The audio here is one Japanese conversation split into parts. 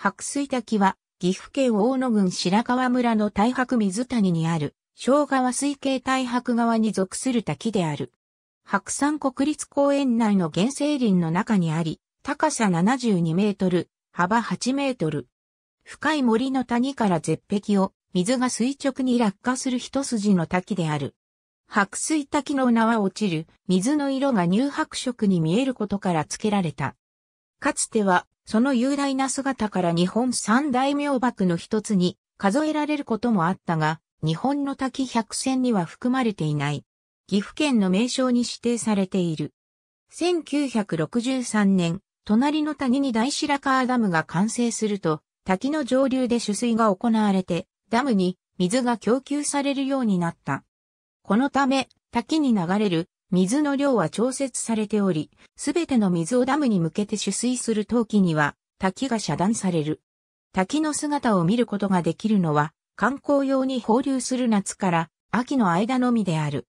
白水滝は、岐阜県大野郡白川村の大白水谷にある、小川水系大白川に属する滝である。白山国立公園内の原生林の中にあり、高さ72メートル、幅8メートル。深い森の谷から絶壁を、水が垂直に落下する一筋の滝である。白水滝の名は落ちる、水の色が乳白色に見えることから付けられた。かつてはその雄大な姿から日本三大名瀑の一つに数えられることもあったが、日本の滝百選には含まれていない。岐阜県の名称に指定されている。1963年、隣の谷に大白川ダムが完成すると、滝の上流で取水が行われて、ダムに水が供給されるようになった。このため、滝に流れる水の量は調節されており、すべての水をダムに向けて取水する陶器には滝が遮断される。滝の姿を見ることができるのは観光用に放流する夏から秋の間のみである。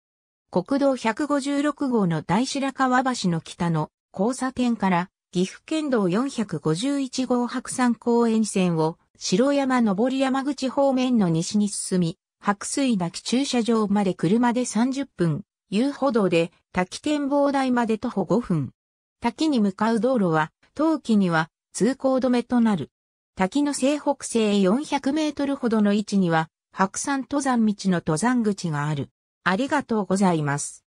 国道156号の大白川橋の北の交差点から岐阜県道451号白山公園線を白山上山口方面の西に進み、白水滝駐車場まで車で30分、遊歩道で滝展望台まで徒歩5分。滝に向かう道路は、冬季には通行止めとなる。滝の西北西400メートルほどの位置には、白山登山道の登山口がある。ありがとうございます。